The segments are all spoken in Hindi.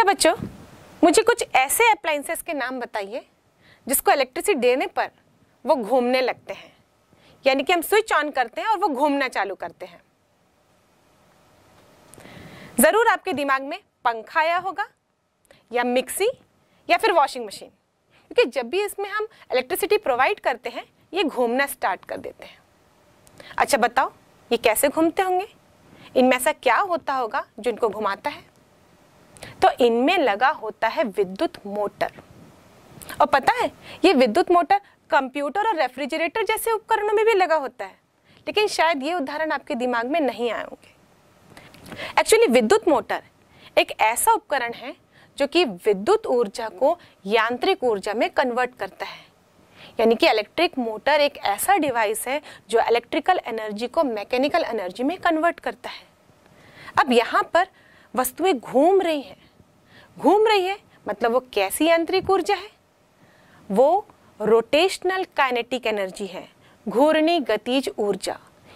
अच्छा बच्चों मुझे कुछ ऐसे अप्लाइंसेस के नाम बताइए जिसको इलेक्ट्रिसिटी देने पर वो घूमने लगते हैं यानी कि हम स्विच ऑन करते हैं और वो घूमना चालू करते हैं ज़रूर आपके दिमाग में पंखा आया होगा या मिक्सी या फिर वॉशिंग मशीन क्योंकि जब भी इसमें हम इलेक्ट्रिसिटी प्रोवाइड करते हैं ये घूमना स्टार्ट कर देते हैं अच्छा बताओ ये कैसे घूमते होंगे इनमें ऐसा क्या होता होगा जिनको घुमाता है तो इनमें लगा होता है विद्युत मोटर और पता है ये विद्युत मोटर कंप्यूटर और रेफ्रिजरेटर जैसे उपकरणों में भी लगा होता है लेकिन शायद ये उदाहरण आपके दिमाग में नहीं आए होंगे एक्चुअली विद्युत मोटर एक ऐसा उपकरण है जो कि विद्युत ऊर्जा को यांत्रिक ऊर्जा में कन्वर्ट करता है यानी कि इलेक्ट्रिक मोटर एक ऐसा डिवाइस है जो इलेक्ट्रिकल एनर्जी को मैकेनिकल एनर्जी में कन्वर्ट करता है अब यहाँ पर वस्तुएं घूम रही हैं घूम रही है मतलब वो कैसी यांत्रिक ऊर्जा है वो रोटेशनल काइनेटिक एनर्जी है घूर्णी गतिज ऊर्जा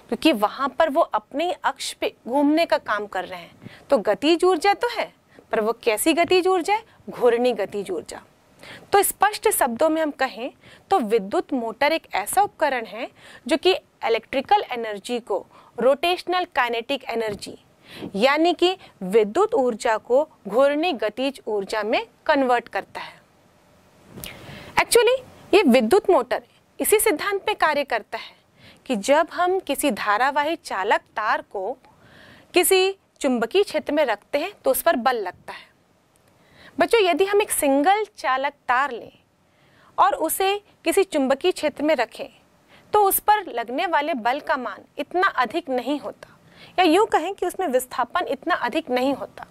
क्योंकि वहाँ पर वो अपने अक्ष पे घूमने का काम कर रहे हैं तो गतिज ऊर्जा तो है पर वो कैसी गतिज ऊर्जा है घूर्णी गतिज ऊर्जा तो स्पष्ट शब्दों में हम कहें तो विद्युत मोटर एक ऐसा उपकरण है जो कि इलेक्ट्रिकल एनर्जी को रोटेशनल काइनेटिक एनर्जी यानी कि विद्युत ऊर्जा को घूर्णी गतिज ऊर्जा में कन्वर्ट करता है एक्चुअली ये विद्युत मोटर इसी सिद्धांत पे कार्य करता है कि जब हम किसी धारावाही चालक तार को किसी चुंबकीय क्षेत्र में रखते हैं तो उस पर बल लगता है बच्चों यदि हम एक सिंगल चालक तार लें और उसे किसी चुंबकीय क्षेत्र में रखें तो उस पर लगने वाले बल का मान इतना अधिक नहीं होता या यूँ कहें कि उसमें विस्थापन इतना अधिक नहीं होता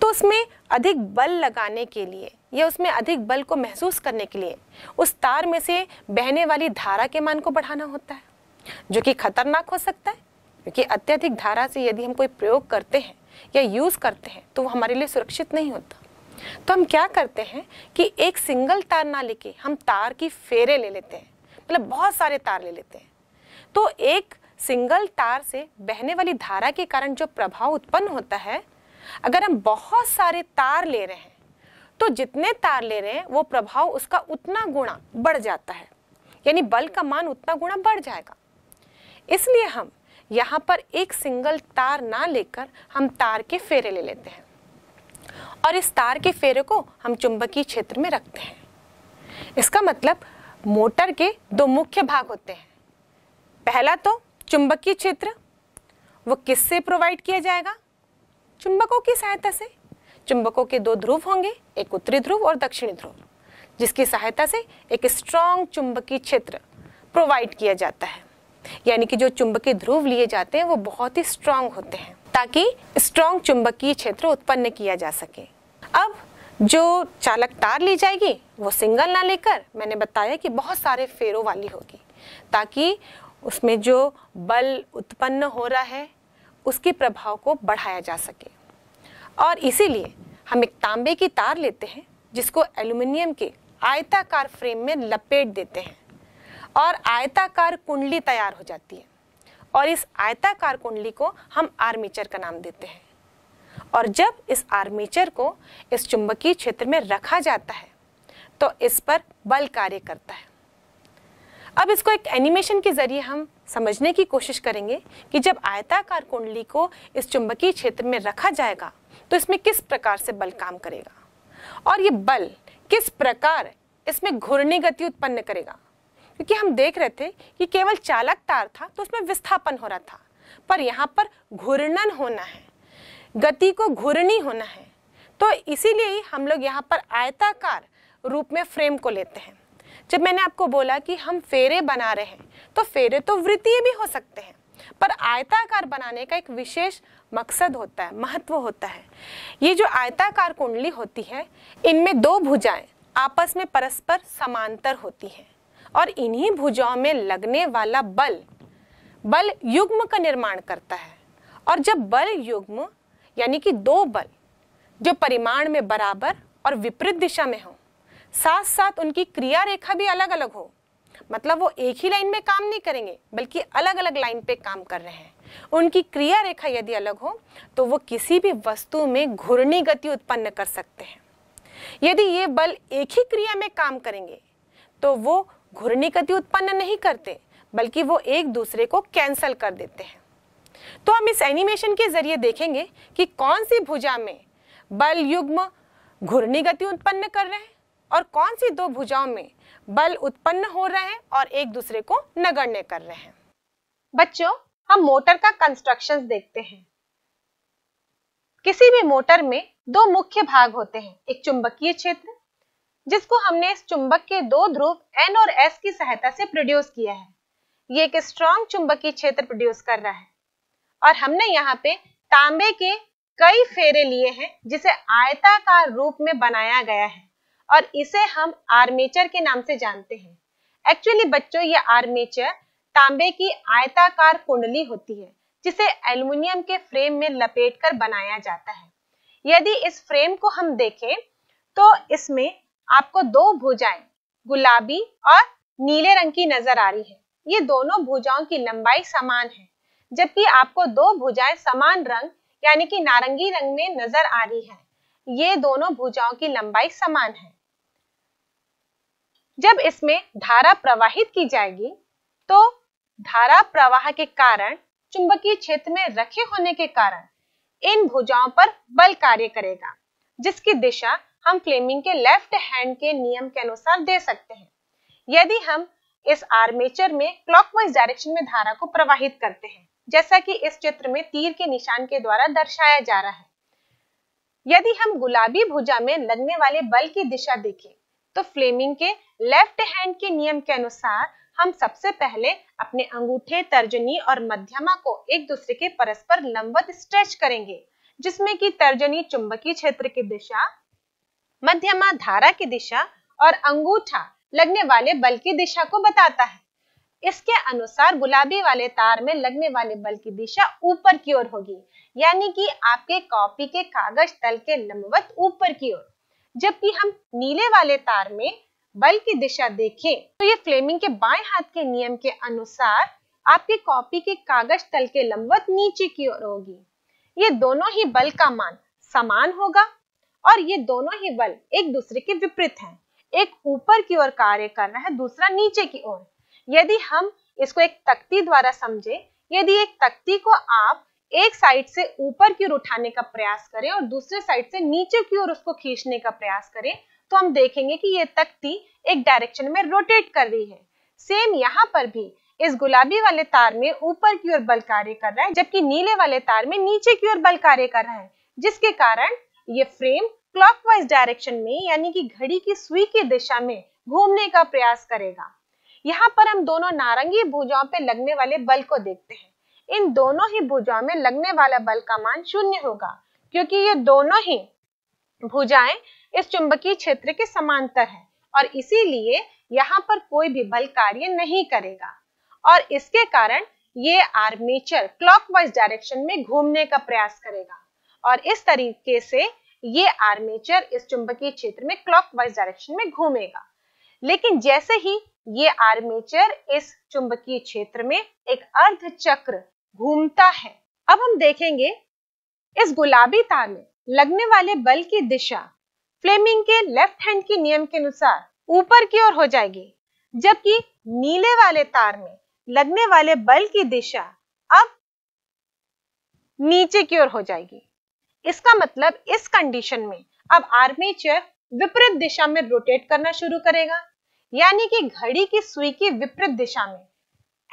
तो उसमें अधिक बल लगाने के लिए या उसमें अधिक बल को महसूस करने के लिए उस तार में से बहने वाली धारा के मान को बढ़ाना होता है जो कि खतरनाक हो सकता है क्योंकि अत्यधिक धारा से यदि हम कोई प्रयोग करते हैं या यूज़ करते हैं तो वो हमारे लिए सुरक्षित नहीं होता तो हम क्या करते हैं कि एक सिंगल तार ना लेके हम तार की फेरे ले लेते हैं मतलब बहुत सारे तार ले लेते हैं तो एक सिंगल तार से बहने वाली धारा के कारण जो प्रभाव उत्पन्न होता है अगर हम बहुत सारे तार ले रहे हैं तो जितने तार ले रहे हैं वो प्रभाव उसका उतना गुणा बढ़ जाता है यानी बल का मान उतना गुणा बढ़ जाएगा इसलिए हम यहाँ पर एक सिंगल तार ना लेकर हम तार के फेरे ले लेते हैं और इस तार के फेरे को हम चुंबकीय क्षेत्र में रखते हैं इसका मतलब मोटर के दो मुख्य भाग होते हैं पहला तो चुंबकीय क्षेत्र वो किससे प्रोवाइड किया जाएगा चुंबकों की सहायता से चुंबकों के दो ध्रुव होंगे एक उत्तरी ध्रुव और दक्षिणी ध्रुव जिसकी सहायता से एक स्ट्रांग चुंबकीय क्षेत्र प्रोवाइड किया जाता है यानी कि जो चुंबकीय ध्रुव लिए जाते हैं वो बहुत ही स्ट्रांग होते हैं ताकि स्ट्रांग चुंबकीय क्षेत्र उत्पन्न किया जा सके अब जो चालक तार ली जाएगी वो सिंगल ना लेकर मैंने बताया कि बहुत सारे फेरों वाली होगी ताकि उसमें जो बल उत्पन्न हो रहा है उसके प्रभाव को बढ़ाया जा सके और इसीलिए हम एक तांबे की तार लेते हैं जिसको एल्यूमिनियम के आयताकार फ्रेम में लपेट देते हैं और आयताकार कुंडली तैयार हो जाती है और इस आयताकार कुंडली को हम आर्मीचर का नाम देते हैं और जब इस आर्मीचर को इस चुंबकीय क्षेत्र में रखा जाता है तो इस पर बल कार्य करता है अब इसको एक एनिमेशन के जरिए हम समझने की कोशिश करेंगे कि जब आयताकार कुंडली को इस चुंबकीय क्षेत्र में रखा जाएगा तो इसमें किस प्रकार से बल काम करेगा और ये बल किस प्रकार इसमें घूर्णी गति उत्पन्न करेगा क्योंकि हम देख रहे थे कि केवल चालक तार था तो उसमें विस्थापन हो रहा था पर यहाँ पर घूर्णन होना है गति को घूर्णी होना है तो इसीलिए ही हम लोग यहाँ पर आयताकार रूप में फ्रेम को लेते हैं जब मैंने आपको बोला कि हम फेरे बना रहे हैं तो फेरे तो वृत्तीय भी हो सकते हैं पर आयताकार बनाने का एक विशेष मकसद होता है महत्व होता है ये जो आयताकार कुंडली होती है इनमें दो भुजाएं आपस में परस्पर समांतर होती हैं और इन्हीं भुजाओं में लगने वाला बल बल युग्म का निर्माण करता है और जब बल युग्म यानी कि दो बल जो परिमाण में बराबर और विपरीत दिशा में हों साथ साथ उनकी क्रिया रेखा भी अलग अलग हो मतलब वो एक ही लाइन में काम नहीं करेंगे बल्कि अलग अलग लाइन पे काम कर रहे हैं उनकी क्रिया रेखा यदि अलग हो तो वो किसी भी वस्तु में घूर्णी गति उत्पन्न कर सकते हैं यदि ये बल एक ही क्रिया में काम करेंगे तो वो घूर्णी गति उत्पन्न नहीं करते बल्कि वो एक दूसरे को कैंसल कर देते हैं तो हम इस एनिमेशन के जरिए देखेंगे कि कौन सी भुजा में बल युग्म घूर्णी गति उत्पन्न कर रहे हैं और कौन सी दो भुजाओं में बल उत्पन्न हो रहे हैं और एक दूसरे को नगण्य कर रहे हैं बच्चों हम मोटर का कंस्ट्रक्शन देखते हैं किसी भी मोटर में दो मुख्य भाग होते हैं एक चुंबकीय क्षेत्र जिसको हमने इस चुंबक के दो ध्रुव एन और एस की सहायता से प्रोड्यूस किया है ये एक स्ट्रॉन्ग चुंबकीय क्षेत्र प्रोड्यूस कर रहा है और हमने यहाँ पे तांबे के कई फेरे लिए हैं जिसे आयताकार रूप में बनाया गया है और इसे हम आर्मेचर के नाम से जानते हैं एक्चुअली बच्चों ये आर्मेचर तांबे की आयताकार कुंडली होती है जिसे एल्युमिनियम के फ्रेम में लपेटकर बनाया जाता है यदि इस फ्रेम को हम देखें तो इसमें आपको दो भुजाएं गुलाबी और नीले रंग की नजर आ रही है ये दोनों भुजाओं की लंबाई समान है जबकि आपको दो भुजाएं समान रंग यानी कि नारंगी रंग में नजर आ रही है ये दोनों भुजाओं की लंबाई समान है जब इसमें धारा प्रवाहित की जाएगी तो धारा प्रवाह के कारण चुंबकीय क्षेत्र में रखे होने के कारण इन भुजाओं पर बल कार्य करेगा जिसकी दिशा हम फ्लेमिंग के लेफ्ट हैंड के नियम के अनुसार दे सकते हैं यदि हम इस आर्मेचर में क्लॉकवाइज डायरेक्शन में धारा को प्रवाहित करते हैं जैसा कि इस चित्र में तीर के निशान के द्वारा दर्शाया जा रहा है यदि हम गुलाबी भुजा में लगने वाले बल की दिशा देखें तो फ्लेमिंग के लेफ्ट हैंड के नियम के अनुसार हम सबसे पहले अपने अंगूठे तर्जनी और मध्यमा को एक दूसरे के परस्पर लंबवत स्ट्रेच करेंगे जिसमें कि तर्जनी चुंबकीय क्षेत्र की दिशा मध्यमा धारा की दिशा और अंगूठा लगने वाले बल की दिशा को बताता है इसके अनुसार गुलाबी वाले तार में लगने वाले बल की दिशा ऊपर की ओर होगी यानी कि आपके कॉपी के कागज तल के लंबवत ऊपर की ओर जबकि हम नीले वाले तार में बल की दिशा देखें तो ये फ्लेमिंग के बाएं हाथ के नियम के अनुसार आपकी कॉपी के कागज तल के लंबवत नीचे की ओर होगी ये दोनों ही बल का मान समान होगा और ये दोनों ही बल एक दूसरे के विपरीत हैं। एक ऊपर की ओर कार्य कर रहा है दूसरा नीचे की ओर यदि हम इसको एक तख्ती द्वारा समझे यदि एक तख्ती को आप एक साइड से ऊपर की ओर उठाने का प्रयास करें और दूसरे साइड से नीचे की ओर उसको खींचने का प्रयास करें तो हम देखेंगे कि ये तख्ती एक डायरेक्शन में रोटेट कर रही है सेम यहाँ पर भी इस गुलाबी वाले तार में ऊपर की ओर बल कार्य कर रहा है जबकि नीले वाले तार में नीचे की ओर बल कार्य कर रहा है जिसके कारण ये फ्रेम क्लॉकवाइज डायरेक्शन में यानी कि घड़ी की सुई की दिशा में घूमने का प्रयास करेगा यहाँ पर हम दोनों नारंगी भुजाओं पर लगने वाले बल को देखते हैं इन दोनों ही भुजाओं में लगने वाला बल का मान शून्य होगा क्योंकि ये दोनों ही भुजाएं इस चुंबकीय क्षेत्र के समांतर है और इसीलिए यहाँ पर कोई भी बल कार्य नहीं करेगा और इसके कारण ये आर्मेचर क्लॉकवाइज डायरेक्शन में घूमने का प्रयास करेगा और इस तरीके से ये आर्मेचर इस चुंबकीय क्षेत्र में क्लॉकवाइज डायरेक्शन में घूमेगा लेकिन जैसे ही ये आर्मेचर इस चुंबकीय क्षेत्र में एक अर्ध चक्र घूमता है अब हम देखेंगे इस गुलाबी तार में लगने वाले बल की दिशा फ्लेमिंग के लेफ्ट हैंड के नियम के अनुसार ऊपर की ओर हो जाएगी जबकि नीले वाले तार में लगने वाले बल की दिशा अब नीचे की ओर हो जाएगी इसका मतलब इस कंडीशन में अब आर्मेचर विपरीत दिशा में रोटेट करना शुरू करेगा यानी कि घड़ी की सुई की विपरीत दिशा में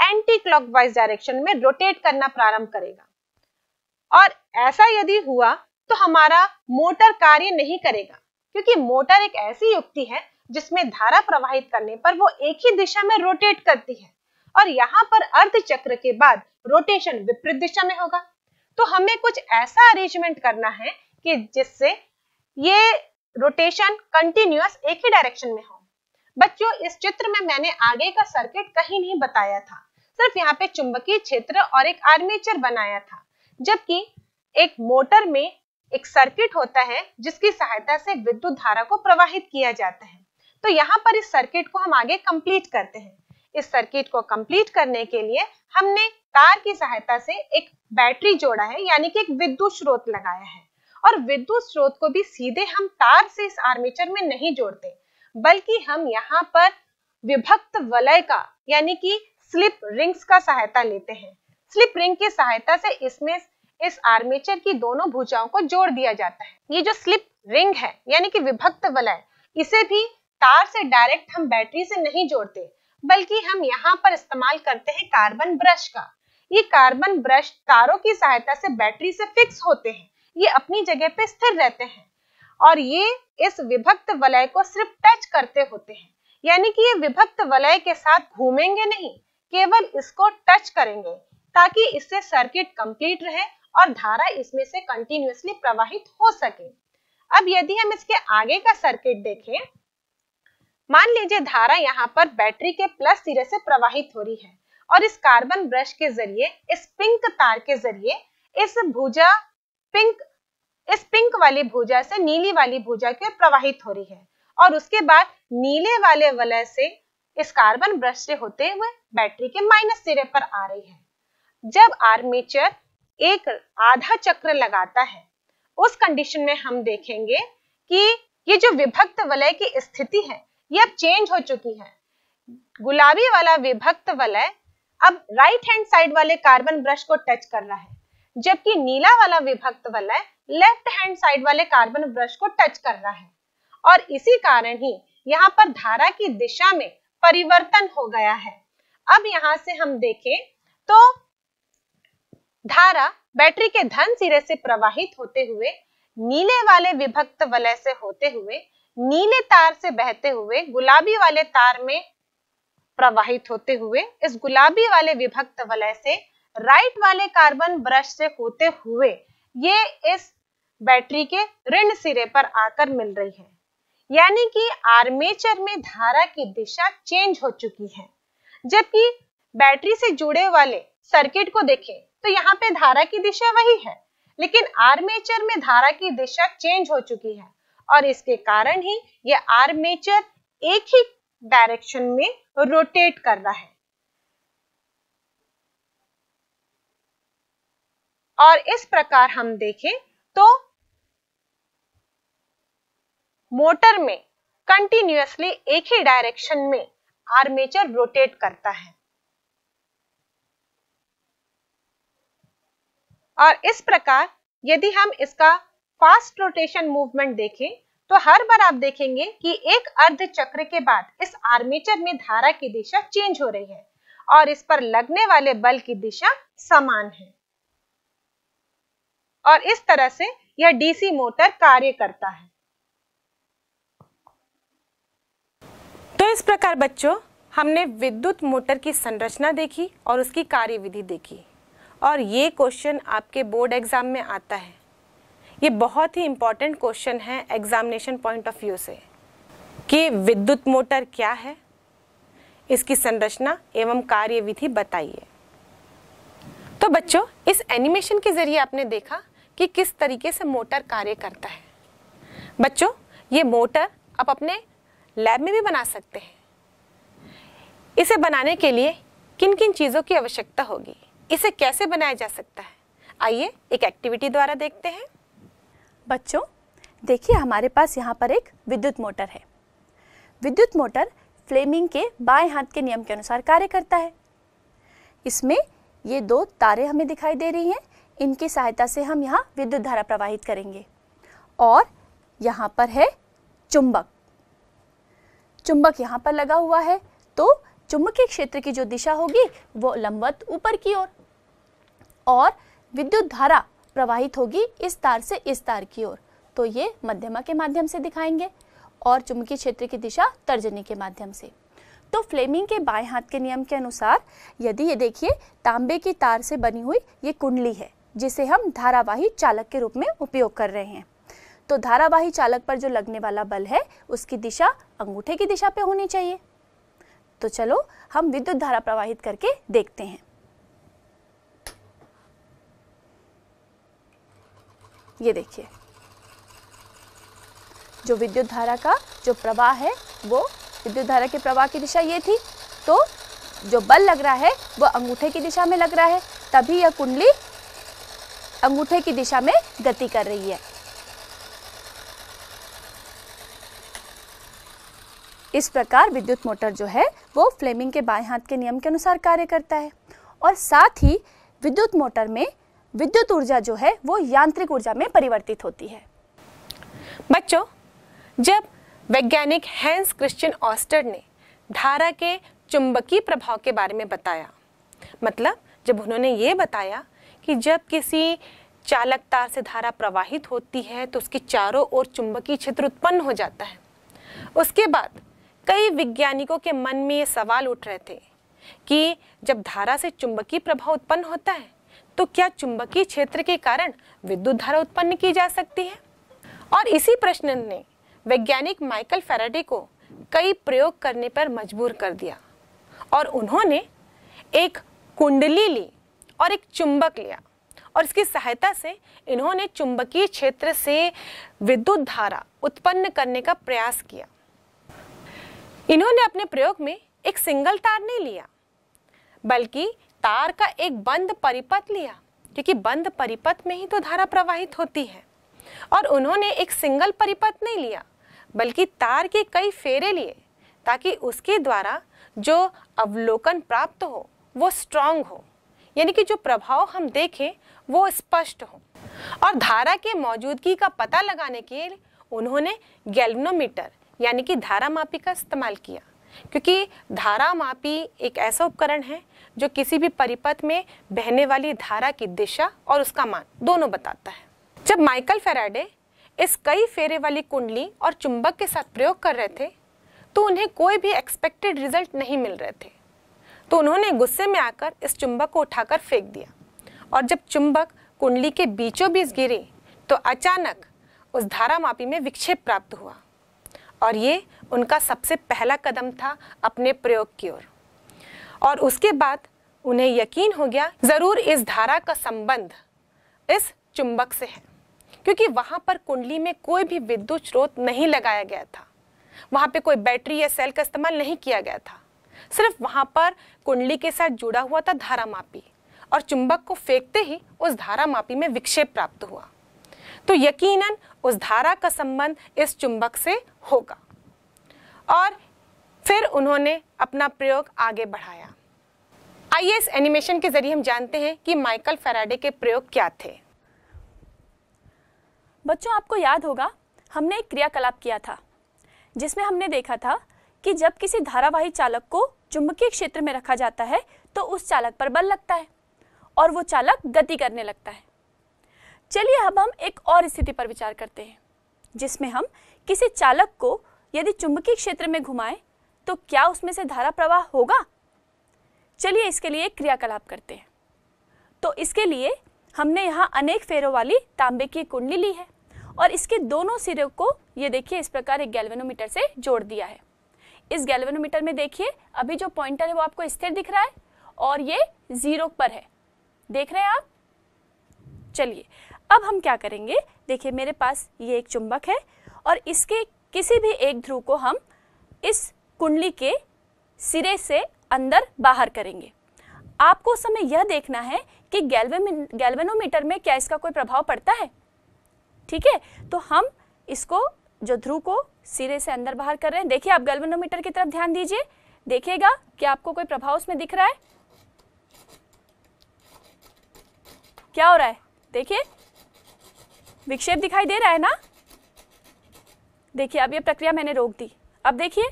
एंटी क्लॉकवाइज डायरेक्शन में रोटेट करना प्रारंभ करेगा और ऐसा यदि हुआ तो हमारा मोटर कार्य नहीं करेगा क्योंकि मोटर एक ऐसी युक्ति है जिसमें धारा प्रवाहित करने पर वो एक ही दिशा में रोटेट करती है और यहाँ पर अर्ध चक्र के बाद रोटेशन विपरीत दिशा में होगा तो हमें कुछ ऐसा अरेंजमेंट करना है कि जिससे ये रोटेशन कंटिन्यूस एक ही डायरेक्शन में हो बच्चों इस चित्र में मैंने आगे का सर्किट कहीं नहीं बताया था सिर्फ यहाँ पे चुंबकीय क्षेत्र और एक आर्मेचर बनाया था जबकि एक मोटर में एक सर्किट होता है जिसकी सहायता से विद्युत धारा को प्रवाहित किया जाता है तो यहाँ पर इस सर्किट को हम आगे कंप्लीट करते हैं इस सर्किट को कंप्लीट करने के लिए हमने तार की सहायता से एक बैटरी जोड़ा है यानी कि एक विद्युत स्रोत लगाया है और विद्युत स्रोत को भी सीधे हम तार से इस आर्मेचर में नहीं जोड़ते बल्कि हम यहाँ पर विभक्त वलय का यानी कि स्लिप रिंग्स का सहायता लेते हैं स्लिप रिंग की सहायता से इसमें इस आर्मेचर की दोनों भुजाओं को जोड़ दिया जाता है ये जो स्लिप रिंग है यानी कि विभक्त वलय इसे भी तार से डायरेक्ट हम बैटरी से नहीं जोड़ते बल्कि हम यहाँ पर इस्तेमाल करते हैं कार्बन ब्रश का ये कार्बन ब्रश तारों की सहायता से बैटरी से फिक्स होते हैं ये अपनी जगह पे स्थिर रहते हैं और ये इस विभक्त वलय को सिर्फ टच करते होते हैं यानी कि ये विभक्त वलय के साथ घूमेंगे नहीं केवल इसको टच करेंगे ताकि इससे सर्किट कंप्लीट रहे और धारा इसमें से कंटिन्यूसली प्रवाहित हो सके अब यदि हम इसके आगे का सर्किट देखें मान लीजिए धारा यहाँ पर बैटरी के प्लस सिरे से प्रवाहित हो रही है और इस कार्बन ब्रश के जरिए इस पिंक तार के जरिए इस भुजा पिंक इस पिंक वाली भुजा से नीली वाली भुजा के प्रवाहित हो रही है और उसके बाद नीले वाले वलय से इस कार्बन ब्रश से होते हुए बैटरी के माइनस सिरे पर आ रही है जब आर्मेचर एक आधा चक्र लगाता है उस कंडीशन में हम देखेंगे कि ये जो विभक्त वलय की स्थिति है ये अब चेंज हो चुकी है गुलाबी वाला विभक्त वलय अब राइट हैंड साइड वाले कार्बन ब्रश को टच कर रहा है जबकि नीला वाला विभक्त वलय लेफ्ट हैंड साइड वाले कार्बन ब्रश को टच कर रहा है और इसी कारण ही यहाँ पर धारा की दिशा में परिवर्तन हो गया है अब यहां से हम देखें तो धारा बैटरी के धन सिरे से प्रवाहित होते हुए नीले वाले विभक्त वलय से होते हुए नीले तार से बहते हुए गुलाबी वाले तार में प्रवाहित होते हुए इस गुलाबी वाले विभक्त वलय से राइट वाले कार्बन ब्रश से होते हुए ये इस बैटरी के ऋण सिरे पर आकर मिल रही है यानी कि आर्मेचर में धारा की दिशा चेंज हो चुकी है जबकि बैटरी से जुड़े वाले सर्किट को देखें तो यहाँ पे धारा की दिशा वही है लेकिन आर्मेचर में धारा की दिशा चेंज हो चुकी है और इसके कारण ही यह आर्मेचर एक ही डायरेक्शन में रोटेट कर रहा है और इस प्रकार हम देखें तो मोटर में कंटिन्यूसली एक ही डायरेक्शन में आर्मेचर रोटेट करता है और इस प्रकार यदि हम इसका फास्ट रोटेशन मूवमेंट देखें तो हर बार आप देखेंगे कि एक अर्ध चक्र के बाद इस आर्मेचर में धारा की दिशा चेंज हो रही है और इस पर लगने वाले बल की दिशा समान है और इस तरह से यह डीसी मोटर कार्य करता है इस प्रकार बच्चों हमने विद्युत मोटर की संरचना देखी और उसकी कार्यविधि देखी और ये क्वेश्चन आपके बोर्ड एग्ज़ाम में आता है ये बहुत ही इम्पॉर्टेंट क्वेश्चन है एग्जामिनेशन पॉइंट ऑफ व्यू से कि विद्युत मोटर क्या है इसकी संरचना एवं कार्यविधि बताइए तो बच्चों इस एनिमेशन के जरिए आपने देखा कि किस तरीके से मोटर कार्य करता है बच्चों ये मोटर आप अपने लैब में भी बना सकते हैं इसे बनाने के लिए किन किन चीज़ों की आवश्यकता होगी इसे कैसे बनाया जा सकता है आइए एक एक्टिविटी द्वारा देखते हैं बच्चों देखिए हमारे पास यहाँ पर एक विद्युत मोटर है विद्युत मोटर फ्लेमिंग के बाएं हाथ के नियम के अनुसार कार्य करता है इसमें ये दो तारे हमें दिखाई दे रही हैं इनकी सहायता से हम यहाँ विद्युत धारा प्रवाहित करेंगे और यहाँ पर है चुंबक चुंबक यहाँ पर लगा हुआ है तो चुंबकीय क्षेत्र की जो दिशा होगी वो लंबवत ऊपर की ओर और विद्युत धारा प्रवाहित होगी इस तार से इस तार की ओर तो ये मध्यमा के माध्यम से दिखाएंगे और चुंबकीय क्षेत्र की दिशा तर्जनी के माध्यम से तो फ्लेमिंग के बाएं हाथ के नियम के अनुसार यदि ये देखिए तांबे की तार से बनी हुई ये कुंडली है जिसे हम धारावाही चालक के रूप में उपयोग कर रहे हैं तो धारावाही चालक पर जो लगने वाला बल है उसकी दिशा अंगूठे की दिशा पे होनी चाहिए तो चलो हम विद्युत धारा प्रवाहित करके देखते हैं ये देखिए जो विद्युत धारा का जो प्रवाह है वो विद्युत धारा के प्रवाह की दिशा ये थी तो जो बल लग रहा है वो अंगूठे की दिशा में लग रहा है तभी यह कुंडली अंगूठे की दिशा में गति कर रही है इस प्रकार विद्युत मोटर जो है वो फ्लेमिंग के बाएं हाथ के नियम के अनुसार कार्य करता है और साथ ही विद्युत मोटर में विद्युत ऊर्जा जो है वो यांत्रिक ऊर्जा में परिवर्तित होती है बच्चों जब वैज्ञानिक हैंस क्रिश्चियन ऑस्टर ने धारा के चुंबकीय प्रभाव के बारे में बताया मतलब जब उन्होंने ये बताया कि जब किसी चालक तार से धारा प्रवाहित होती है तो उसके चारों ओर चुंबकीय क्षेत्र उत्पन्न हो जाता है उसके बाद कई वैज्ञानिकों के मन में ये सवाल उठ रहे थे कि जब धारा से चुंबकीय प्रभाव उत्पन्न होता है तो क्या चुंबकीय क्षेत्र के कारण विद्युत धारा उत्पन्न की जा सकती है और इसी प्रश्न ने वैज्ञानिक माइकल फेराडे को कई प्रयोग करने पर मजबूर कर दिया और उन्होंने एक कुंडली ली और एक चुंबक लिया और इसकी सहायता से इन्होंने चुंबकीय क्षेत्र से विद्युत धारा उत्पन्न करने का प्रयास किया इन्होंने अपने प्रयोग में एक सिंगल तार नहीं लिया बल्कि तार का एक बंद परिपथ लिया क्योंकि बंद परिपथ में ही तो धारा प्रवाहित होती है और उन्होंने एक सिंगल परिपथ नहीं लिया बल्कि तार के कई फेरे लिए ताकि उसके द्वारा जो अवलोकन प्राप्त हो वो स्ट्रांग हो यानी कि जो प्रभाव हम देखें वो स्पष्ट हो और धारा के मौजूदगी का पता लगाने के लिए उन्होंने गैल्वनोमीटर यानी कि धारा मापी का इस्तेमाल किया क्योंकि धारा मापी एक ऐसा उपकरण है जो किसी भी परिपथ में बहने वाली धारा की दिशा और उसका मान दोनों बताता है जब माइकल फेराडे इस कई फेरे वाली कुंडली और चुंबक के साथ प्रयोग कर रहे थे तो उन्हें कोई भी एक्सपेक्टेड रिजल्ट नहीं मिल रहे थे तो उन्होंने गुस्से में आकर इस चुंबक को उठाकर फेंक दिया और जब चुंबक कुंडली के बीचों बीच गिरे तो अचानक उस धारा मापी में विक्षेप प्राप्त हुआ और ये उनका सबसे पहला कदम था अपने प्रयोग की ओर और उसके बाद उन्हें यकीन हो गया ज़रूर इस धारा का संबंध इस चुंबक से है क्योंकि वहाँ पर कुंडली में कोई भी विद्युत स्रोत नहीं लगाया गया था वहाँ पे कोई बैटरी या सेल का इस्तेमाल नहीं किया गया था सिर्फ वहाँ पर कुंडली के साथ जुड़ा हुआ था धारा मापी और चुंबक को फेंकते ही उस धारा मापी में विक्षेप प्राप्त हुआ तो यकीनन उस धारा का संबंध इस चुंबक से होगा और फिर उन्होंने अपना प्रयोग आगे बढ़ाया आइए इस एनिमेशन के जरिए हम जानते हैं कि माइकल फेराडे के प्रयोग क्या थे बच्चों आपको याद होगा हमने एक क्रियाकलाप किया था जिसमें हमने देखा था कि जब किसी धारावाही चालक को चुंबकीय क्षेत्र में रखा जाता है तो उस चालक पर बल लगता है और वो चालक गति करने लगता है चलिए अब हम एक और स्थिति पर विचार करते हैं जिसमें हम किसी चालक को यदि चुंबकीय क्षेत्र में घुमाएं तो क्या उसमें से धारा प्रवाह होगा चलिए इसके लिए एक क्रियाकलाप करते हैं तो इसके लिए हमने यहाँ अनेक फेरों वाली तांबे की कुंडली ली है और इसके दोनों सिरों को ये देखिए इस प्रकार एक गैल्वेनोमीटर से जोड़ दिया है इस गैल्वेनोमीटर में देखिए अभी जो पॉइंटर है वो आपको स्थिर दिख रहा है और ये जीरो पर है देख रहे हैं आप चलिए अब हम क्या करेंगे देखिए मेरे पास ये एक चुंबक है और इसके किसी भी एक ध्रुव को हम इस कुंडली के सिरे से अंदर बाहर करेंगे आपको उस समय यह देखना है कि गैल्वेनोमीटर में क्या इसका कोई प्रभाव पड़ता है ठीक है तो हम इसको जो ध्रुव को सिरे से अंदर बाहर कर रहे हैं देखिए आप गैल्वेनोमीटर की तरफ ध्यान दीजिए देखिएगा क्या आपको कोई प्रभाव उसमें दिख रहा है क्या हो रहा है देखिए विक्षेप दिखाई दे रहा है ना देखिए अब ये प्रक्रिया मैंने रोक दी अब देखिए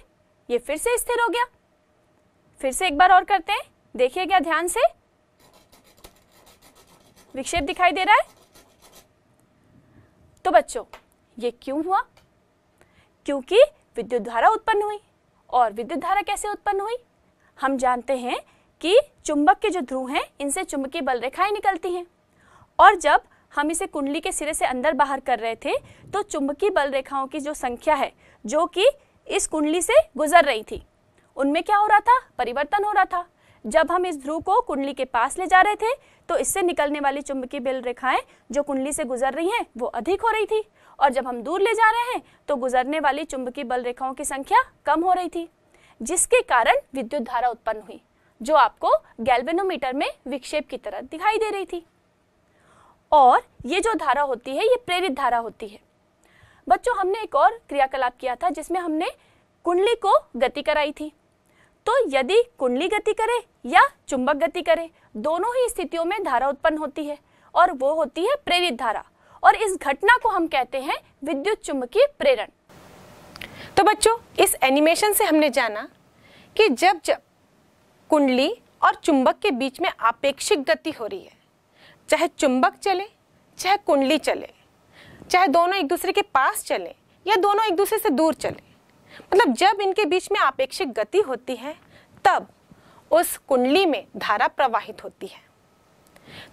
ये फिर से स्थिर हो गया फिर से एक बार और करते हैं देखिए क्या ध्यान से विक्षेप दिखाई दे रहा है तो बच्चों ये क्यों हुआ क्योंकि विद्युत धारा उत्पन्न हुई और विद्युत धारा कैसे उत्पन्न हुई हम जानते हैं कि चुंबक के जो ध्रुव हैं इनसे चुंबकीय बल रेखाएं निकलती हैं और जब हम इसे कुंडली के सिरे से अंदर बाहर कर रहे थे तो चुंबकीय बल रेखाओं की जो संख्या है जो कि इस कुंडली से गुजर रही थी उनमें क्या हो रहा था परिवर्तन हो रहा था जब हम इस ध्रुव को कुंडली के पास ले जा रहे थे तो इससे निकलने वाली चुंबकीय बल रेखाएं जो कुंडली से गुजर रही हैं वो अधिक हो रही थी और जब हम दूर ले जा रहे हैं तो गुजरने वाली चुंबकीय बल रेखाओं की संख्या कम हो रही थी जिसके कारण विद्युत धारा उत्पन्न हुई जो आपको गैल्वेनोमीटर में विक्षेप की तरह दिखाई दे रही थी और ये जो धारा होती है ये प्रेरित धारा होती है बच्चों हमने एक और क्रियाकलाप किया था जिसमें हमने कुंडली को गति कराई थी तो यदि कुंडली गति करे या चुंबक गति करे दोनों ही स्थितियों में धारा उत्पन्न होती है और वो होती है प्रेरित धारा और इस घटना को हम कहते हैं विद्युत चुंबकीय प्रेरण तो बच्चों इस एनिमेशन से हमने जाना कि जब जब कुंडली और चुंबक के बीच में आपेक्षिक गति हो रही है चाहे चुंबक चले चाहे कुंडली चले चाहे दोनों एक दूसरे के पास चले या दोनों एक दूसरे से दूर चले मतलब जब इनके बीच में आपेक्षिक गति होती है तब उस कुंडली में धारा प्रवाहित होती है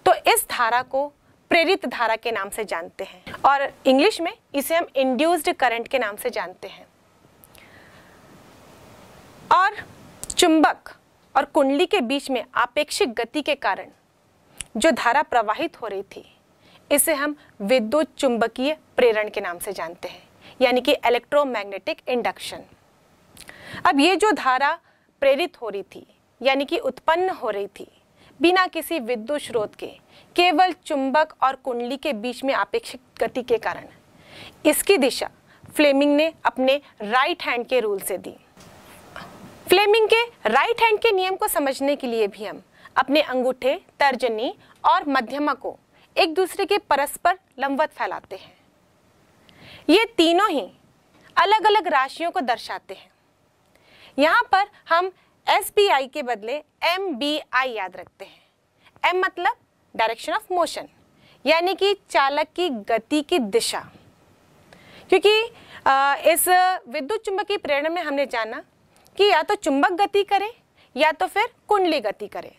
तो इस धारा को प्रेरित धारा के नाम से जानते हैं और इंग्लिश में इसे हम इंड्यूस्ड करंट के नाम से जानते हैं और चुंबक और कुंडली के बीच में आपेक्षिक गति के कारण जो धारा प्रवाहित हो रही थी इसे हम विद्युत चुंबकीय प्रेरण के नाम से जानते हैं यानी कि इलेक्ट्रोमैग्नेटिक इंडक्शन अब ये जो धारा प्रेरित हो रही थी यानी कि उत्पन्न हो रही थी बिना किसी विद्युत स्रोत के केवल चुंबक और कुंडली के बीच में अपेक्षित गति के कारण इसकी दिशा फ्लेमिंग ने अपने राइट हैंड के रूल से दी फ्लेमिंग के राइट हैंड के नियम को समझने के लिए भी हम अपने अंगूठे तर्जनी और मध्यमा को एक दूसरे के परस्पर लंबवत फैलाते हैं ये तीनों ही अलग अलग राशियों को दर्शाते हैं यहाँ पर हम एस के बदले एम याद रखते हैं एम मतलब डायरेक्शन ऑफ मोशन यानी कि चालक की गति की दिशा क्योंकि इस विद्युत चुंबक की प्रेरणा में हमने जाना कि या तो चुंबक गति करे या तो फिर कुंडली गति करे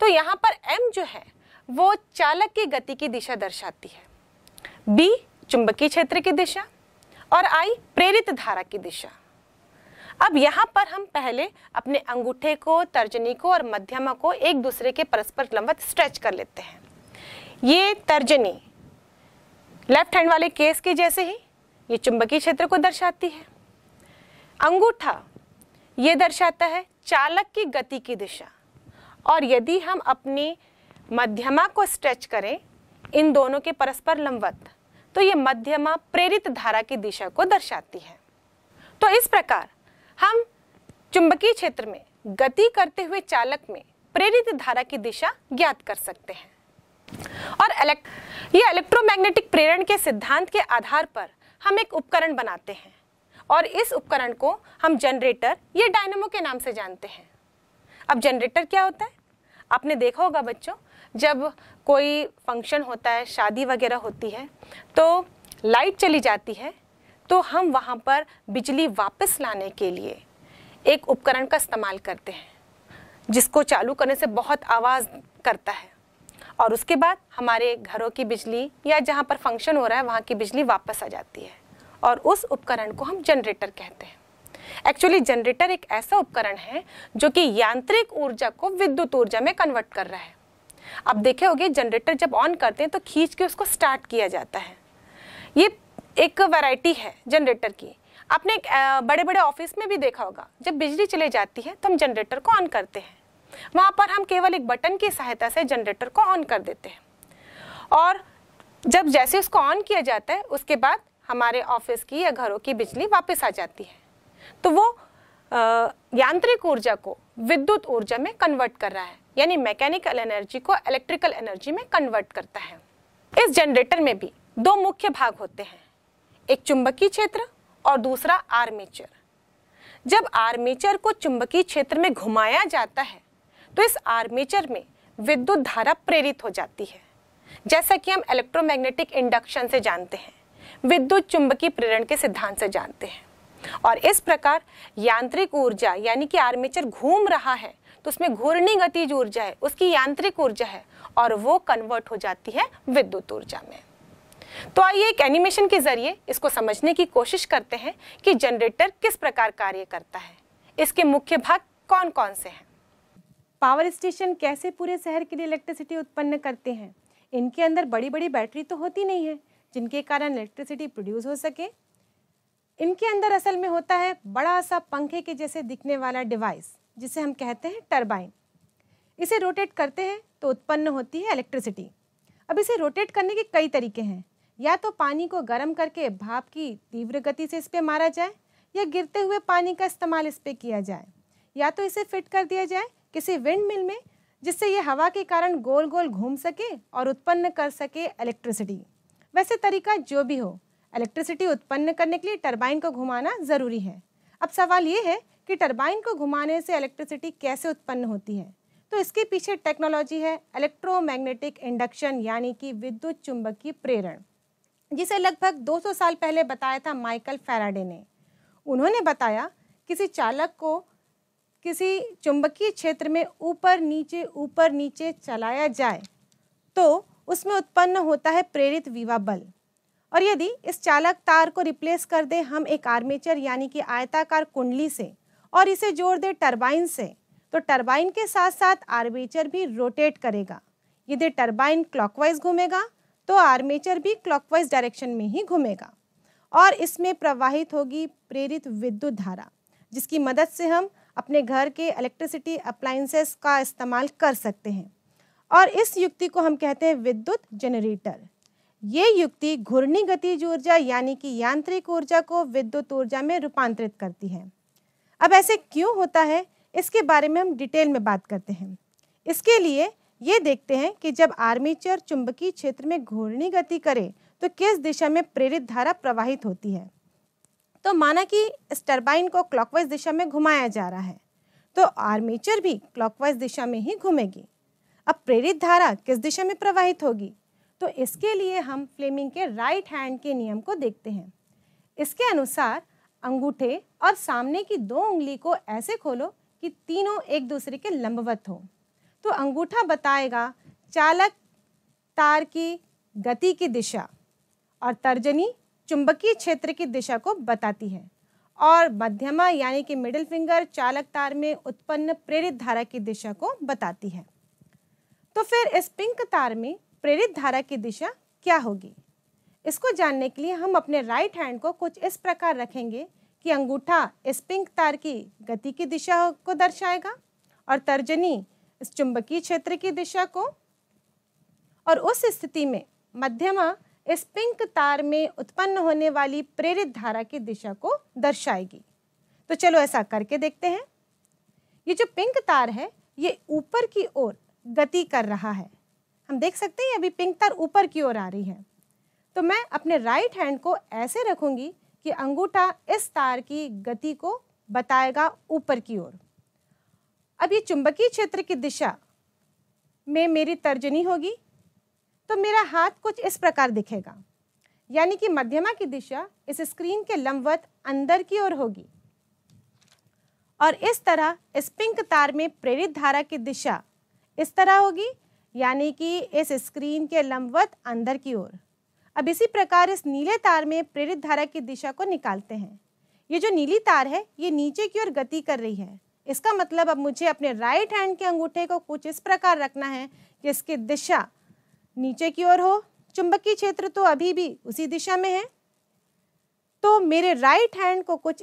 तो यहाँ पर एम जो है वो चालक की गति की दिशा दर्शाती है बी चुंबकीय क्षेत्र की दिशा और आई प्रेरित धारा की दिशा अब यहाँ पर हम पहले अपने अंगूठे को तर्जनी को और मध्यमा को एक दूसरे के परस्पर लंबवत स्ट्रेच कर लेते हैं ये तर्जनी लेफ्ट हैंड वाले केस के जैसे ही ये चुंबकीय क्षेत्र को दर्शाती है अंगूठा ये दर्शाता है चालक की गति की दिशा और यदि हम अपनी मध्यमा को स्ट्रेच करें इन दोनों के परस्पर लंबवत तो ये मध्यमा प्रेरित धारा की दिशा को दर्शाती है तो इस प्रकार हम चुंबकीय क्षेत्र में गति करते हुए चालक में प्रेरित धारा की दिशा ज्ञात कर सकते हैं और इलेक्ट ये इलेक्ट्रोमैग्नेटिक प्रेरण के सिद्धांत के आधार पर हम एक उपकरण बनाते हैं और इस उपकरण को हम जनरेटर या डायनेमो के नाम से जानते हैं अब जनरेटर क्या होता है आपने देखा होगा बच्चों जब कोई फंक्शन होता है शादी वगैरह होती है तो लाइट चली जाती है तो हम वहाँ पर बिजली वापस लाने के लिए एक उपकरण का इस्तेमाल करते हैं जिसको चालू करने से बहुत आवाज़ करता है और उसके बाद हमारे घरों की बिजली या जहाँ पर फंक्शन हो रहा है वहाँ की बिजली वापस आ जाती है और उस उपकरण को हम जनरेटर कहते हैं एक्चुअली जनरेटर एक ऐसा उपकरण है जो कि यांत्रिक ऊर्जा को विद्युत ऊर्जा में कन्वर्ट कर रहा है आप देखे होंगे जनरेटर जब ऑन करते हैं तो खींच के उसको स्टार्ट किया जाता है ये एक वैरायटी है जनरेटर की आपने बड़े बड़े ऑफिस में भी देखा होगा जब बिजली चले जाती है तो हम जनरेटर को ऑन करते हैं वहाँ पर हम केवल एक बटन की सहायता से जनरेटर को ऑन कर देते हैं और जब जैसे उसको ऑन किया जाता है उसके बाद हमारे ऑफिस की या घरों की बिजली वापस आ जाती है तो वो यांत्रिक ऊर्जा को विद्युत ऊर्जा में कन्वर्ट कर रहा है यानी मैकेनिकल एनर्जी को इलेक्ट्रिकल एनर्जी में कन्वर्ट करता है इस जनरेटर में भी दो मुख्य भाग होते हैं एक चुंबकीय क्षेत्र और दूसरा आर्मेचर जब आर्मेचर को चुंबकीय क्षेत्र में घुमाया जाता है तो इस आर्मेचर में विद्युत धारा प्रेरित हो जाती है जैसा कि हम इलेक्ट्रोमैग्नेटिक इंडक्शन से जानते हैं विद्युत चुंबकीय प्रेरण के सिद्धांत से जानते हैं और इस प्रकार यांत्रिक ऊर्जा यानी कि आर्मेचर घूम रहा है तो उसमें घूर्णी गतिज ऊर्जा है उसकी यांत्रिक ऊर्जा है और वो कन्वर्ट हो जाती है विद्युत ऊर्जा में तो आइए एक एनिमेशन के जरिए इसको समझने की कोशिश करते हैं कि जनरेटर किस प्रकार कार्य करता है इसके मुख्य भाग कौन कौन से हैं पावर स्टेशन कैसे पूरे शहर के लिए इलेक्ट्रिसिटी उत्पन्न करते हैं इनके अंदर बड़ी बड़ी बैटरी तो होती नहीं है जिनके कारण इलेक्ट्रिसिटी प्रोड्यूस हो सके इनके अंदर असल में होता है बड़ा सा पंखे के जैसे दिखने वाला डिवाइस जिसे हम कहते हैं टर्बाइन इसे रोटेट करते हैं तो उत्पन्न होती है इलेक्ट्रिसिटी अब इसे रोटेट करने के कई तरीके हैं या तो पानी को गर्म करके भाप की तीव्र गति से इस पर मारा जाए या गिरते हुए पानी का इस्तेमाल इस पर किया जाए या तो इसे फिट कर दिया जाए किसी विंड मिल में जिससे ये हवा के कारण गोल गोल घूम सके और उत्पन्न कर सके इलेक्ट्रिसिटी वैसे तरीका जो भी हो इलेक्ट्रिसिटी उत्पन्न करने के लिए टरबाइन को घुमाना ज़रूरी है अब सवाल ये है कि टरबाइन को घुमाने से इलेक्ट्रिसिटी कैसे उत्पन्न होती है तो इसके पीछे टेक्नोलॉजी है इलेक्ट्रोमैग्नेटिक इंडक्शन यानी कि विद्युत चुंबकीय प्रेरण जिसे लगभग 200 साल पहले बताया था माइकल फेराडे ने उन्होंने बताया किसी चालक को किसी चुंबकीय क्षेत्र में ऊपर नीचे ऊपर नीचे चलाया जाए तो उसमें उत्पन्न होता है प्रेरित विवा बल और यदि इस चालक तार को रिप्लेस कर दे हम एक आर्मेचर यानी कि आयताकार कुंडली से और इसे जोड़ दे टरबाइन से तो टरबाइन के साथ साथ आर्मेचर भी रोटेट करेगा यदि टरबाइन क्लॉकवाइज घूमेगा तो आर्मेचर भी क्लॉकवाइज डायरेक्शन में ही घूमेगा और इसमें प्रवाहित होगी प्रेरित विद्युत धारा जिसकी मदद से हम अपने घर के इलेक्ट्रिसिटी अप्लाइंसेस का इस्तेमाल कर सकते हैं और इस युक्ति को हम कहते हैं विद्युत जनरेटर ये युक्ति घूर्णी गतिज ऊर्जा यानी कि यांत्रिक ऊर्जा को विद्युत ऊर्जा में रूपांतरित करती है अब ऐसे क्यों होता है इसके बारे में हम डिटेल में बात करते हैं इसके लिए ये देखते हैं कि जब आर्मीचर चुंबकीय क्षेत्र में घूर्णी गति करे तो किस दिशा में प्रेरित धारा प्रवाहित होती है तो माना कि इस टर्बाइन को क्लॉकवाइज दिशा में घुमाया जा रहा है तो आर्मीचर भी क्लॉकवाइज दिशा में ही घूमेगी अब प्रेरित धारा किस दिशा में प्रवाहित होगी तो इसके लिए हम फ्लेमिंग के राइट हैंड के नियम को देखते हैं इसके अनुसार अंगूठे और सामने की दो उंगली को ऐसे खोलो कि तीनों एक दूसरे के लंबवत हो तो अंगूठा बताएगा चालक तार की गति की दिशा और तर्जनी चुंबकीय क्षेत्र की दिशा को बताती है और मध्यमा यानी कि मिडिल फिंगर चालक तार में उत्पन्न प्रेरित धारा की दिशा को बताती है तो फिर इस पिंक तार में प्रेरित धारा की दिशा क्या होगी इसको जानने के लिए हम अपने राइट हैंड को कुछ इस प्रकार रखेंगे कि अंगूठा इस पिंक तार की गति की दिशा को दर्शाएगा और तर्जनी इस चुंबकीय क्षेत्र की दिशा को और उस स्थिति में मध्यमा इस पिंक तार में उत्पन्न होने वाली प्रेरित धारा की दिशा को दर्शाएगी तो चलो ऐसा करके देखते हैं ये जो पिंक तार है ये ऊपर की ओर गति कर रहा है हम देख सकते हैं अभी पिंक तार ऊपर की ओर आ रही है तो मैं अपने राइट हैंड को ऐसे रखूंगी कि अंगूठा इस तार की गति को बताएगा ऊपर की ओर अब ये चुंबकीय क्षेत्र की दिशा में मेरी तर्जनी होगी तो मेरा हाथ कुछ इस प्रकार दिखेगा यानी कि मध्यमा की दिशा इस स्क्रीन के लंबवत अंदर की ओर होगी और इस तरह इस पिंक तार में प्रेरित धारा की दिशा इस तरह होगी यानी कि इस स्क्रीन के लंबवत अंदर की ओर अब इसी प्रकार इस नीले तार में प्रेरित धारा की दिशा को निकालते हैं ये जो नीली तार है ये नीचे की ओर गति कर रही है इसका मतलब अब मुझे अपने राइट हैंड के अंगूठे को कुछ इस प्रकार रखना है कि इसकी दिशा नीचे की ओर हो चुंबकीय क्षेत्र तो अभी भी उसी दिशा में है तो मेरे राइट हैंड को कुछ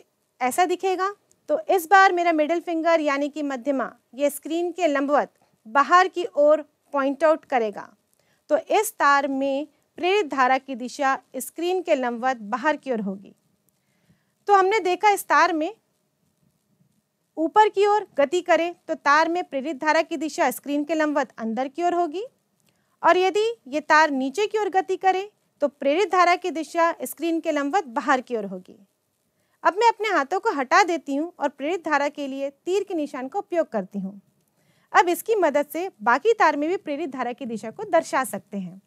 ऐसा दिखेगा तो इस बार मेरा मिडिल फिंगर यानी कि मध्यमा ये स्क्रीन के लंबवत बाहर की ओर पॉइंट आउट करेगा तो इस तार में प्रेरित धारा की दिशा स्क्रीन के लंबवत बाहर की ओर होगी तो हमने देखा इस तार में ऊपर की ओर गति करें तो तार में प्रेरित धारा की दिशा स्क्रीन के लंबवत अंदर की ओर होगी और यदि ये तार नीचे की ओर गति करे तो प्रेरित धारा की दिशा स्क्रीन के लंबवत बाहर की ओर होगी अब मैं अपने हाथों को हटा देती हूँ और प्रेरित धारा के लिए तीर के निशान का उपयोग करती हूँ अब इसकी मदद से बाकी तार में भी प्रेरित धारा की दिशा को दर्शा सकते हैं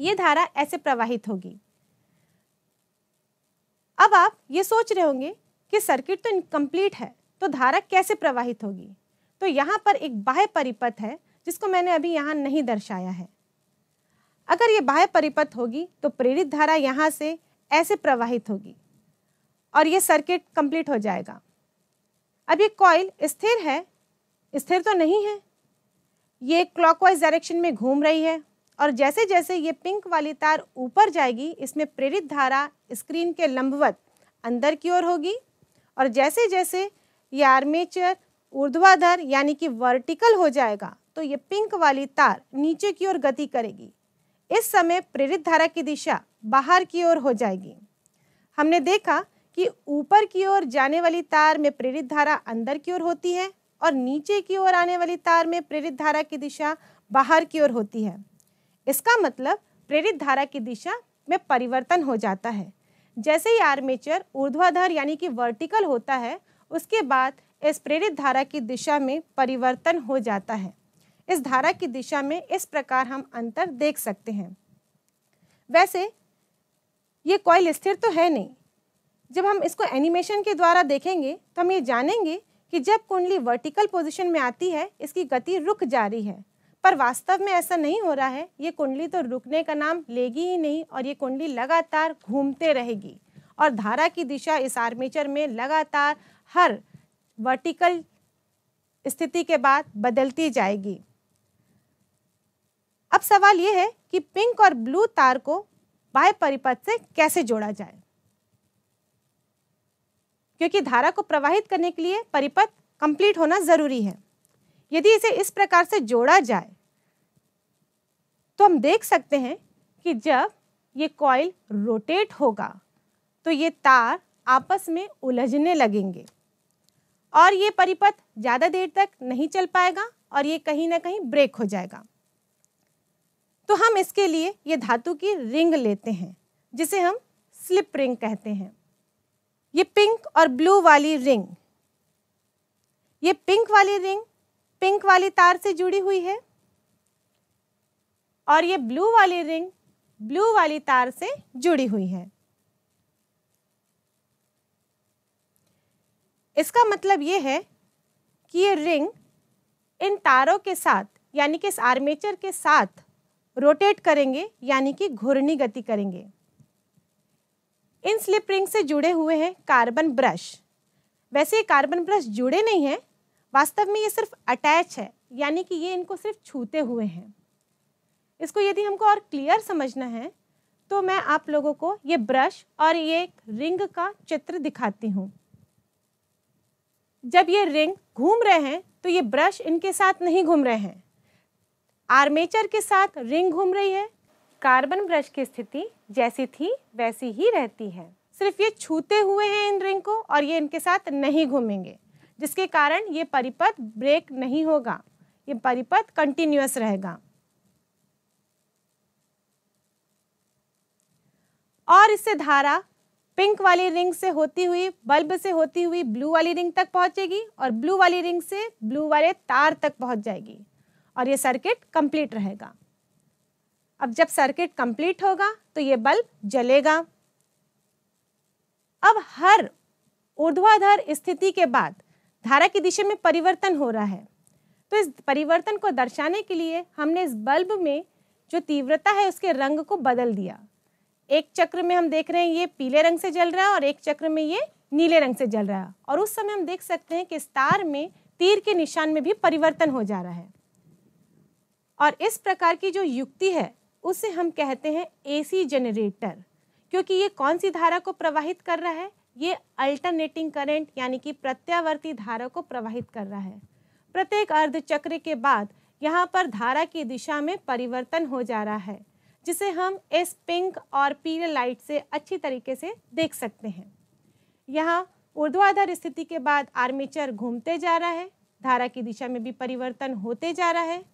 ये धारा ऐसे प्रवाहित होगी अब आप ये सोच रहे होंगे कि सर्किट तो इनकम्प्लीट है तो धारा कैसे प्रवाहित होगी तो यहाँ पर एक बाह्य परिपथ है जिसको मैंने अभी यहाँ नहीं दर्शाया है अगर ये बाह्य परिपथ होगी तो प्रेरित धारा यहाँ से ऐसे प्रवाहित होगी और ये सर्किट कंप्लीट हो जाएगा अब ये कॉयल स्थिर है स्थिर तो नहीं है ये क्लॉकवाइज डायरेक्शन में घूम रही है और जैसे जैसे ये पिंक वाली तार ऊपर जाएगी इसमें प्रेरित धारा स्क्रीन के लंबवत अंदर की ओर होगी और जैसे जैसे ये आर्मेचर ऊर्ध्वाधर यानी कि वर्टिकल हो जाएगा तो ये पिंक वाली तार नीचे की ओर गति करेगी इस समय प्रेरित धारा की दिशा बाहर की ओर हो जाएगी हमने देखा कि ऊपर की ओर जाने वाली तार में प्रेरित धारा अंदर की ओर होती है और नीचे की ओर आने वाली तार में प्रेरित धारा की दिशा बाहर की ओर होती है इसका मतलब प्रेरित धारा की दिशा में परिवर्तन हो जाता है जैसे ही आर्मेचर ऊर्ध्वाधर यानी कि वर्टिकल होता है उसके बाद इस प्रेरित धारा की दिशा में परिवर्तन हो जाता है इस धारा की दिशा में इस प्रकार हम अंतर देख सकते हैं वैसे ये कॉइल स्थिर तो है नहीं जब हम इसको एनिमेशन के द्वारा देखेंगे तो हम ये जानेंगे कि जब कुंडली वर्टिकल पोजीशन में आती है इसकी गति रुक जा रही है पर वास्तव में ऐसा नहीं हो रहा है ये कुंडली तो रुकने का नाम लेगी ही नहीं और ये कुंडली लगातार घूमते रहेगी और धारा की दिशा इस आर्मेचर में लगातार हर वर्टिकल स्थिति के बाद बदलती जाएगी अब सवाल यह है कि पिंक और ब्लू तार को बाह्य परिपथ से कैसे जोड़ा जाए क्योंकि धारा को प्रवाहित करने के लिए परिपथ कंप्लीट होना जरूरी है यदि इसे इस प्रकार से जोड़ा जाए तो हम देख सकते हैं कि जब ये कॉयल रोटेट होगा तो ये तार आपस में उलझने लगेंगे और ये परिपथ ज़्यादा देर तक नहीं चल पाएगा और ये कहीं ना कहीं ब्रेक हो जाएगा तो हम इसके लिए ये धातु की रिंग लेते हैं जिसे हम स्लिप रिंग कहते हैं ये पिंक और ब्लू वाली रिंग ये पिंक वाली रिंग पिंक वाली तार से जुड़ी हुई है और ये ब्लू वाली रिंग ब्लू वाली तार से जुड़ी हुई है इसका मतलब ये है कि ये रिंग इन तारों के साथ यानी कि इस आर्मेचर के साथ रोटेट करेंगे यानी कि घूर्णी गति करेंगे इन स्लिप रिंग से जुड़े हुए हैं कार्बन ब्रश वैसे ये कार्बन ब्रश जुड़े नहीं हैं वास्तव में ये सिर्फ अटैच है यानी कि ये इनको सिर्फ छूते हुए हैं इसको यदि हमको और क्लियर समझना है तो मैं आप लोगों को ये ब्रश और ये रिंग का चित्र दिखाती हूँ जब ये रिंग घूम रहे हैं तो ये ब्रश इनके साथ नहीं घूम रहे हैं आर्मेचर के साथ रिंग घूम रही है कार्बन ब्रश की स्थिति जैसी थी वैसी ही रहती है सिर्फ ये छूते हुए हैं इन रिंग को और ये इनके साथ नहीं घूमेंगे जिसके कारण ये परिपथ ब्रेक नहीं होगा ये परिपथ कंटिन्यूस रहेगा और इससे धारा पिंक वाली रिंग से होती हुई बल्ब से होती हुई ब्लू वाली रिंग तक पहुंचेगी और ब्लू वाली रिंग से ब्लू वाले तार तक पहुंच जाएगी और ये सर्किट कंप्लीट रहेगा अब जब सर्किट कंप्लीट होगा तो ये बल्ब जलेगा अब हर ऊर्ध्वाधर स्थिति के बाद धारा की दिशा में परिवर्तन हो रहा है तो इस परिवर्तन को दर्शाने के लिए हमने इस बल्ब में जो तीव्रता है उसके रंग को बदल दिया एक चक्र में हम देख रहे हैं ये पीले रंग से जल रहा है और एक चक्र में ये नीले रंग से जल रहा है और उस समय हम देख सकते हैं कि स्टार में तीर के निशान में भी परिवर्तन हो जा रहा है और इस प्रकार की जो युक्ति है उसे हम कहते हैं एसी जनरेटर क्योंकि ये कौन सी धारा को प्रवाहित कर रहा है ये अल्टरनेटिंग करंट यानी कि प्रत्यावर्ती धारा को प्रवाहित कर रहा है प्रत्येक अर्धचक्र के बाद यहाँ पर धारा की दिशा में परिवर्तन हो जा रहा है जिसे हम इस पिंक और पीले लाइट से अच्छी तरीके से देख सकते हैं यहाँ ऊर्ध्वाधर स्थिति के बाद आर्मेचर घूमते जा रहा है धारा की दिशा में भी परिवर्तन होते जा रहा है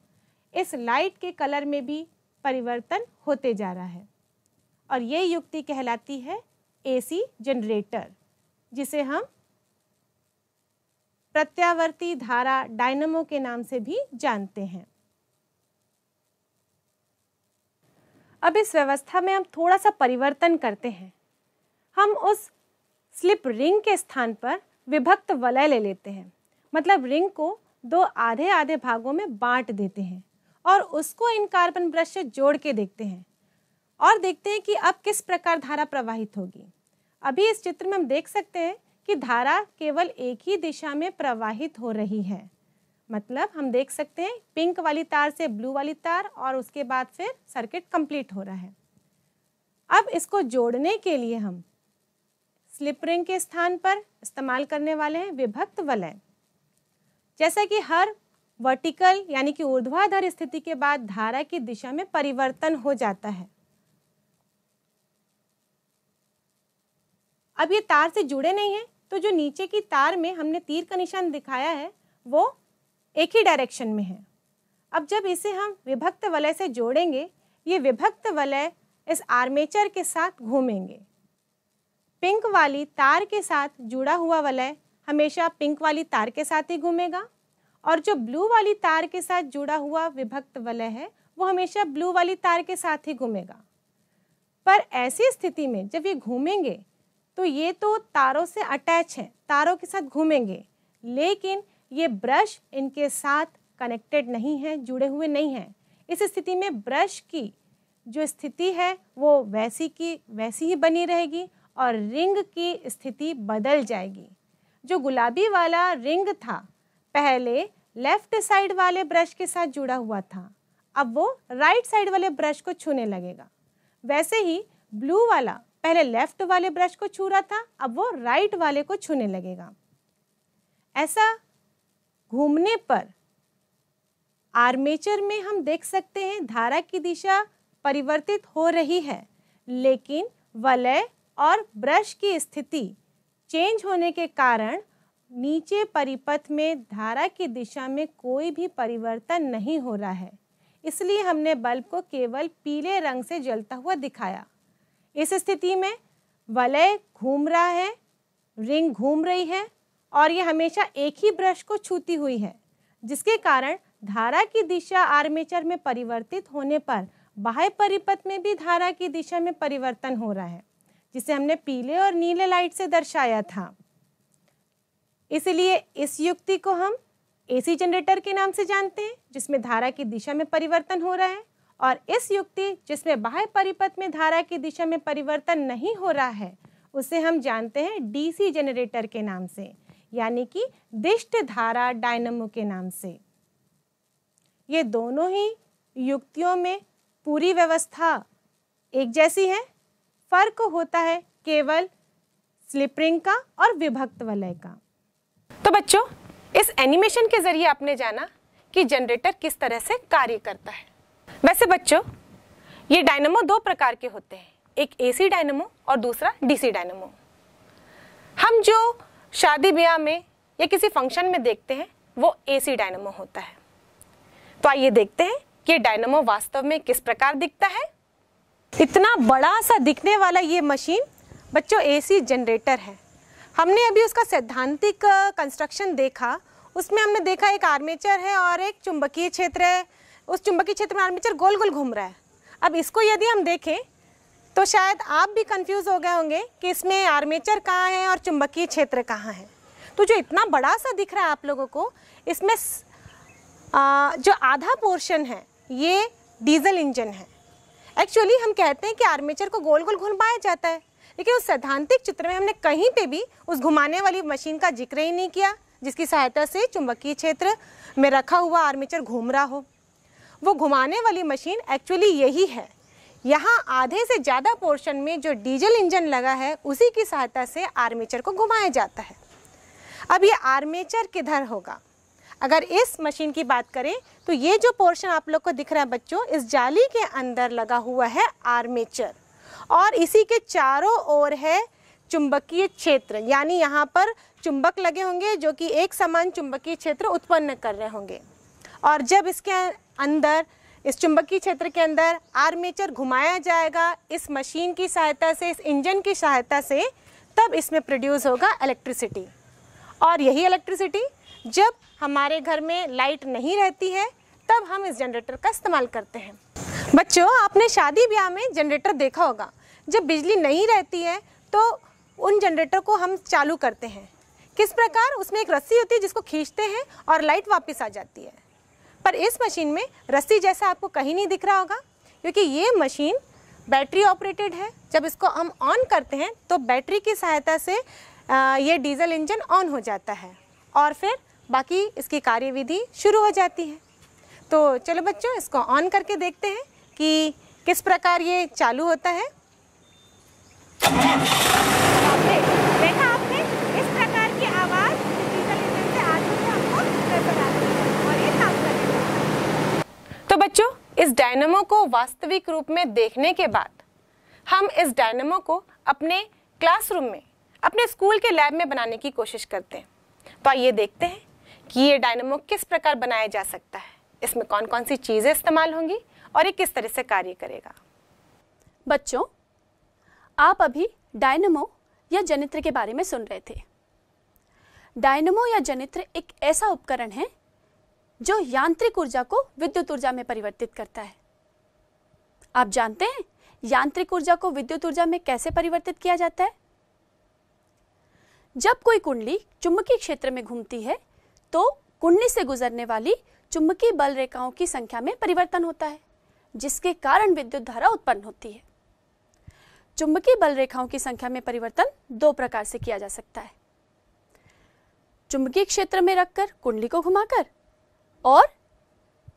इस लाइट के कलर में भी परिवर्तन होते जा रहा है और ये युक्ति कहलाती है एसी जनरेटर जिसे हम प्रत्यावर्ती धारा डायनमो के नाम से भी जानते हैं अब इस व्यवस्था में हम थोड़ा सा परिवर्तन करते हैं हम उस स्लिप रिंग के स्थान पर विभक्त वलय ले लेते हैं मतलब रिंग को दो आधे आधे भागों में बांट देते हैं और उसको इन कार्बन ब्रश से जोड़ के देखते हैं और देखते हैं कि अब किस प्रकार धारा प्रवाहित होगी अभी इस चित्र में हम देख सकते हैं कि धारा केवल एक ही दिशा में प्रवाहित हो रही है मतलब हम देख सकते हैं पिंक वाली तार से ब्लू वाली तार और उसके बाद फिर सर्किट कंप्लीट हो रहा है अब इसको जोड़ने के लिए हम स्लिप रिंग के स्थान पर इस्तेमाल करने वाले हैं विभक्त वलय जैसा कि हर वर्टिकल यानी कि ऊर्ध्वाधर स्थिति के बाद धारा की दिशा में परिवर्तन हो जाता है अब ये तार से जुड़े नहीं है तो जो नीचे की तार में हमने तीर का निशान दिखाया है वो एक ही डायरेक्शन में है अब जब इसे हम विभक्त वलय से जोड़ेंगे ये विभक्त वलय इस आर्मेचर के साथ घूमेंगे पिंक वाली तार के साथ जुड़ा हुआ वलय हमेशा पिंक वाली तार के साथ ही घूमेगा और जो ब्लू वाली तार के साथ जुड़ा हुआ विभक्त वलय है वो हमेशा ब्लू वाली तार के साथ ही घूमेगा पर ऐसी स्थिति में जब ये घूमेंगे तो ये तो तारों से अटैच हैं तारों के साथ घूमेंगे लेकिन ये ब्रश इनके साथ कनेक्टेड नहीं है जुड़े हुए नहीं हैं इस स्थिति में ब्रश की जो स्थिति है वो वैसी की वैसी ही बनी रहेगी और रिंग की स्थिति बदल जाएगी जो गुलाबी वाला रिंग था पहले लेफ्ट साइड वाले ब्रश के साथ जुड़ा हुआ था अब वो राइट साइड वाले ब्रश को छूने लगेगा वैसे ही ब्लू वाला पहले लेफ्ट वाले ब्रश को छू रहा था अब वो राइट वाले को छूने लगेगा ऐसा घूमने पर आर्मेचर में हम देख सकते हैं धारा की दिशा परिवर्तित हो रही है लेकिन वलय और ब्रश की स्थिति चेंज होने के कारण नीचे परिपथ में धारा की दिशा में कोई भी परिवर्तन नहीं हो रहा है इसलिए हमने बल्ब को केवल पीले रंग से जलता हुआ दिखाया इस स्थिति में वलय घूम रहा है रिंग घूम रही है और ये हमेशा एक ही ब्रश को छूती हुई है जिसके कारण धारा की दिशा आर्मेचर में परिवर्तित होने पर बाह्य परिपथ में भी धारा की दिशा में परिवर्तन हो रहा है जिसे हमने पीले और नीले लाइट से दर्शाया था इसलिए इस युक्ति को हम एसी जनरेटर के नाम से जानते हैं जिसमें धारा की दिशा में परिवर्तन हो रहा है और इस युक्ति जिसमें बाह्य परिपथ में धारा की दिशा में परिवर्तन नहीं हो रहा है उसे हम जानते हैं डीसी जनरेटर के नाम से यानी कि दिष्ट धारा डायनमो के नाम से ये दोनों ही युक्तियों में पूरी व्यवस्था एक जैसी है फर्क होता है केवल स्लिप रिंग का और विभक्त वलय का तो बच्चों इस एनिमेशन के जरिए आपने जाना कि जनरेटर किस तरह से कार्य करता है वैसे बच्चों ये डायनमो दो प्रकार के होते हैं एक एसी डायनमो और दूसरा डीसी डायनमो हम जो शादी ब्याह में या किसी फंक्शन में देखते हैं वो एसी डायनमो होता है तो आइए देखते हैं कि डायनमो वास्तव में किस प्रकार दिखता है इतना बड़ा सा दिखने वाला ये मशीन बच्चों एसी जनरेटर है हमने अभी उसका सैद्धांतिक कंस्ट्रक्शन देखा उसमें हमने देखा एक आर्मेचर है और एक चुंबकीय क्षेत्र है उस चुंबकीय क्षेत्र में आर्मेचर गोल गोल घूम रहा है अब इसको यदि हम देखें तो शायद आप भी कंफ्यूज हो गए होंगे कि इसमें आर्मेचर कहाँ है और चुंबकीय क्षेत्र कहाँ है तो जो इतना बड़ा सा दिख रहा है आप लोगों को इसमें आ, जो आधा पोर्शन है ये डीजल इंजन है एक्चुअली हम कहते हैं कि आर्मेचर को गोल गोल घुमाया जाता है लेकिन उस सैद्धांतिक चित्र में हमने कहीं पे भी उस घुमाने वाली मशीन का जिक्र ही नहीं किया जिसकी सहायता से चुंबकीय क्षेत्र में रखा हुआ आर्मेचर घूम रहा हो वो घुमाने वाली मशीन एक्चुअली यही है यहाँ आधे से ज़्यादा पोर्शन में जो डीजल इंजन लगा है उसी की सहायता से आर्मेचर को घुमाया जाता है अब ये आर्मेचर किधर होगा अगर इस मशीन की बात करें तो ये जो पोर्शन आप लोग को दिख रहा है बच्चों इस जाली के अंदर लगा हुआ है आर्मेचर और इसी के चारों ओर है चुंबकीय क्षेत्र यानी यहाँ पर चुंबक लगे होंगे जो कि एक समान चुंबकीय क्षेत्र उत्पन्न कर रहे होंगे और जब इसके अंदर इस चुंबकीय क्षेत्र के अंदर आर्मेचर घुमाया जाएगा इस मशीन की सहायता से इस इंजन की सहायता से तब इसमें प्रोड्यूस होगा इलेक्ट्रिसिटी और यही इलेक्ट्रिसिटी जब हमारे घर में लाइट नहीं रहती है तब हम इस जनरेटर का इस्तेमाल करते हैं बच्चों आपने शादी ब्याह में जनरेटर देखा होगा जब बिजली नहीं रहती है तो उन जनरेटर को हम चालू करते हैं किस प्रकार उसमें एक रस्सी होती है जिसको खींचते हैं और लाइट वापस आ जाती है पर इस मशीन में रस्सी जैसा आपको कहीं नहीं दिख रहा होगा क्योंकि ये मशीन बैटरी ऑपरेटेड है जब इसको हम ऑन करते हैं तो बैटरी की सहायता से ये डीजल इंजन ऑन हो जाता है और फिर बाकी इसकी कार्यविधि शुरू हो जाती है तो चलो बच्चों इसको ऑन करके देखते हैं कि किस प्रकार ये चालू होता है तो बच्चों इस डायनमो को वास्तविक रूप में देखने के बाद हम इस डायनमो को अपने क्लासरूम में अपने स्कूल के लैब में बनाने की कोशिश करते हैं तो आइए देखते हैं कि ये डायनमो किस प्रकार बनाया जा सकता है इसमें कौन कौन सी चीज़ें इस्तेमाल होंगी और ये किस तरह से कार्य करेगा बच्चों आप अभी डायनमो या जनित्र के बारे में सुन रहे थे डायनमो या जनित्र एक ऐसा उपकरण है जो यांत्रिक ऊर्जा को विद्युत ऊर्जा में परिवर्तित करता है आप जानते हैं यांत्रिक ऊर्जा को विद्युत ऊर्जा में कैसे परिवर्तित किया जाता है जब कोई कुंडली चुंबकीय क्षेत्र में घूमती है तो कुंडली से गुजरने वाली चुंबकीय बल रेखाओं की संख्या में परिवर्तन होता है जिसके कारण विद्युत धारा उत्पन्न होती है चुंबकीय बल रेखाओं की संख्या में परिवर्तन दो प्रकार से किया जा सकता है चुंबकीय क्षेत्र में रखकर कुंडली को घुमाकर और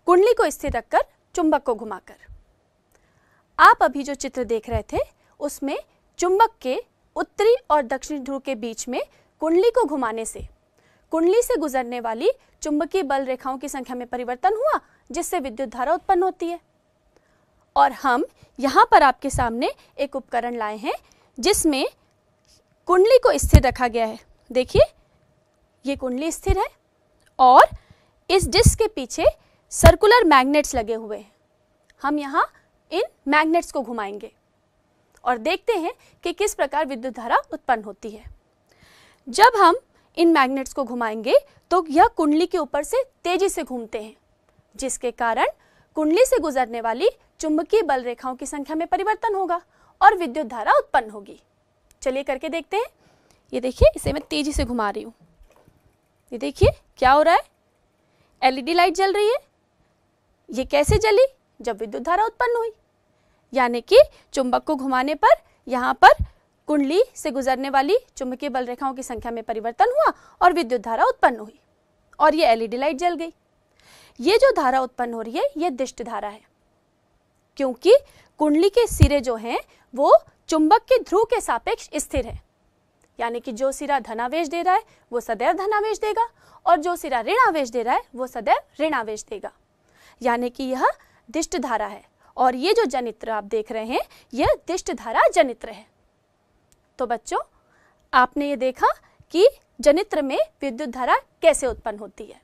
कुंडली को स्थिर रखकर चुंबक को घुमाकर आप अभी जो चित्र देख रहे थे उसमें चुंबक के उत्तरी और दक्षिणी ध्रुव के बीच में कुंडली को घुमाने से कुंडली से गुजरने वाली चुंबकीय बल रेखाओं की संख्या में परिवर्तन हुआ जिससे विद्युत धारा उत्पन्न होती है और हम यहाँ पर आपके सामने एक उपकरण लाए हैं जिसमें कुंडली को स्थिर रखा गया है देखिए ये कुंडली स्थिर है और इस डिस्क के पीछे सर्कुलर मैग्नेट्स लगे हुए हैं हम यहाँ इन मैग्नेट्स को घुमाएंगे और देखते हैं कि किस प्रकार विद्युत धारा उत्पन्न होती है जब हम इन मैग्नेट्स को घुमाएंगे तो यह कुंडली के ऊपर से तेजी से घूमते हैं जिसके कारण कुंडली से गुजरने वाली चुंबकीय बल रेखाओं की संख्या में परिवर्तन होगा और विद्युत धारा उत्पन्न होगी चलिए करके देखते हैं ये देखिए इसे मैं तेजी से घुमा रही हूँ ये देखिए क्या हो रहा है एलईडी लाइट जल रही है ये कैसे जली जब विद्युत धारा उत्पन्न हुई यानी कि चुंबक को घुमाने पर यहाँ पर कुंडली से गुजरने वाली चुंबकीय बल रेखाओं की संख्या में परिवर्तन हुआ और विद्युत धारा उत्पन्न हुई और ये एलईडी लाइट जल गई ये जो धारा उत्पन्न हो रही है ये दिष्ट धारा है क्योंकि कुंडली के सिरे जो हैं वो चुंबक के ध्रुव के सापेक्ष स्थिर है यानी कि जो सिरा धनावेश दे रहा है वो सदैव धनावेश देगा और जो सिरा ऋण आवेश दे रहा है वो सदैव ऋण आवेश देगा यानी कि यह दिष्ट धारा है और ये जो जनित्र आप देख रहे हैं यह दिष्ट धारा जनित्र है तो बच्चों आपने ये देखा कि जनित्र में विद्युत धारा कैसे उत्पन्न होती है